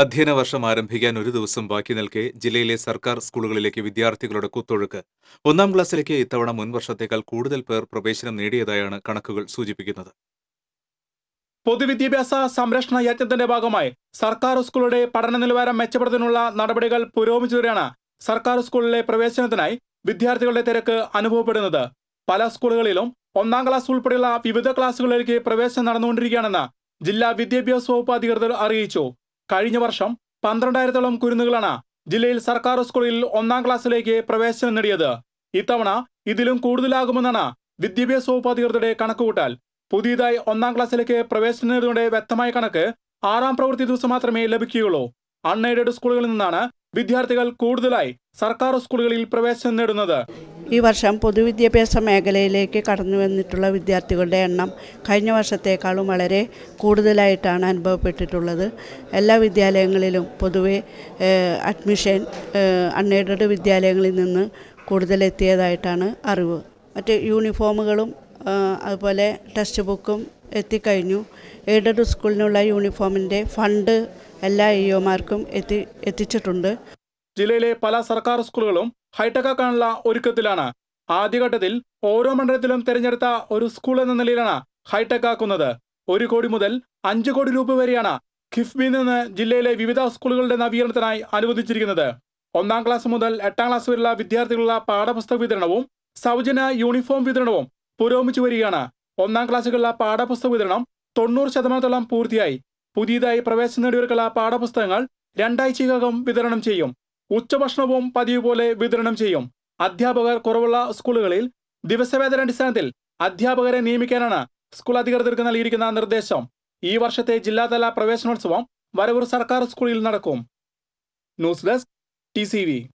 അധ്യയന വർഷം ആരംഭിക്കാൻ ഒരു ദിവസം ബാക്കി നിൽക്കെ ജില്ലയിലെ സർക്കാർ സ്കൂളുകളിലേക്ക് വിദ്യാർത്ഥികളുടെ കുത്തൊഴുക്ക് ഒന്നാം ക്ലാസ്സിലേക്ക് ഇത്തവണ മുൻവർഷത്തേക്കാൾ കൂടുതൽ പേർ പ്രവേശനം നേടിയതായാണ് കണക്കുകൾ സൂചിപ്പിക്കുന്നത് പൊതുവിദ്യാഭ്യാസ സംരക്ഷണ യജ്ഞത്തിന്റെ ഭാഗമായി സർക്കാർ സ്കൂളുടെ പഠന നിലവാരം മെച്ചപ്പെടുത്തുന്നതിനുള്ള നടപടികൾ പുരോഗമിച്ചതോടെയാണ് സർക്കാർ സ്കൂളിലെ പ്രവേശനത്തിനായി വിദ്യാർത്ഥികളുടെ തിരക്ക് അനുഭവപ്പെടുന്നത് പല സ്കൂളുകളിലും ഒന്നാം ക്ലാസ് ഉൾപ്പെടെയുള്ള വിവിധ ക്ലാസ്സുകളിലേക്ക് പ്രവേശനം നടന്നുകൊണ്ടിരിക്കുകയാണെന്ന് ജില്ലാ വിദ്യാഭ്യാസ വകുപ്പ് അധികൃതർ അറിയിച്ചു കഴിഞ്ഞ വർഷം പന്ത്രണ്ടായിരത്തോളം കുരുന്നുകളാണ് ജില്ലയിൽ സർക്കാർ സ്കൂളിൽ ഒന്നാം ക്ലാസ്സിലേക്ക് പ്രവേശനം നേടിയത് ഇത്തവണ ഇതിലും കൂടുതലാകുമെന്നാണ് വിദ്യാഭ്യാസ വകുപ്പ് അധികൃതരുടെ കണക്കുകൂട്ടൽ പുതിയതായി ഒന്നാം ക്ലാസ്സിലേക്ക് പ്രവേശനം നേടുന്നതിന്റെ വ്യക്തമായ കണക്ക് ആറാം പ്രവൃത്തി ദിവസം മാത്രമേ ലഭിക്കുകയുള്ളൂ അൺഎയ്ഡഡ് സ്കൂളുകളിൽ നിന്നാണ് വിദ്യാർത്ഥികൾ കൂടുതലായി സർക്കാർ സ്കൂളുകളിൽ പ്രവേശനം നേടുന്നത് ഈ വർഷം പൊതുവിദ്യാഭ്യാസ മേഖലയിലേക്ക് കടന്നു വന്നിട്ടുള്ള വിദ്യാർത്ഥികളുടെ എണ്ണം കഴിഞ്ഞ വർഷത്തേക്കാളും വളരെ കൂടുതലായിട്ടാണ് അനുഭവപ്പെട്ടിട്ടുള്ളത് എല്ലാ വിദ്യാലയങ്ങളിലും പൊതുവെ അഡ്മിഷൻ അൺഎയ്ഡഡ് വിദ്യാലയങ്ങളിൽ നിന്ന് കൂടുതലെത്തിയതായിട്ടാണ് അറിവ് മറ്റ് യൂണിഫോമുകളും അതുപോലെ ടെക്സ്റ്റ് ബുക്കും എത്തിക്കഴിഞ്ഞു എയ്ഡഡ് സ്കൂളിനുള്ള യൂണിഫോമിൻ്റെ ഫണ്ട് എല്ലാ ഇ ഒമാർക്കും എത്തി എത്തിച്ചിട്ടുണ്ട് ജില്ലയിലെ പല സർക്കാർ സ്കൂളുകളും ഹൈടെക്കാക്കാനുള്ള ഒരുക്കത്തിലാണ് ആദ്യഘട്ടത്തിൽ ഓരോ മണ്ഡലത്തിലും തിരഞ്ഞെടുത്ത ഒരു സ്കൂൾ എന്ന നിലയിലാണ് ഹൈടെക്കാക്കുന്നത് ആക്കുന്നത് ഒരു കോടി മുതൽ അഞ്ച് കോടി രൂപ വരെയാണ് കിഫ്ബിയിൽ നിന്ന് ജില്ലയിലെ വിവിധ സ്കൂളുകളുടെ നവീകരണത്തിനായി അനുവദിച്ചിരിക്കുന്നത് ഒന്നാം ക്ലാസ് മുതൽ എട്ടാം ക്ലാസ് വരെയുള്ള വിദ്യാർത്ഥികളുള്ള പാഠപുസ്തക വിതരണവും സൗജന്യ യൂണിഫോം വിതരണവും പുരോഗമിച്ചു വരികയാണ് ഒന്നാം ക്ലാസ്സുകളിലെ പാഠപുസ്തക വിതരണം തൊണ്ണൂറ് ശതമാനത്തോളം പൂർത്തിയായി പുതിയതായി പ്രവേശനം നേടിയവർക്കുള്ള പാഠപുസ്തകങ്ങൾ രണ്ടാഴ്ചയ്ക്കകം വിതരണം ചെയ്യും ഉച്ചഭക്ഷണവും പതിവ് പോലെ വിതരണം ചെയ്യും അധ്യാപകർ കുറവുള്ള സ്കൂളുകളിൽ ദിവസവേതന അടിസ്ഥാനത്തിൽ അധ്യാപകരെ നിയമിക്കാനാണ് സ്കൂൾ അധികൃതർക്ക് നൽകിയിരിക്കുന്ന നിർദ്ദേശം ഈ വർഷത്തെ ജില്ലാതല പ്രവേശനോത്സവം വരവൂർ സർക്കാർ സ്കൂളിൽ നടക്കും ന്യൂസ് ഡെസ്ക് ടി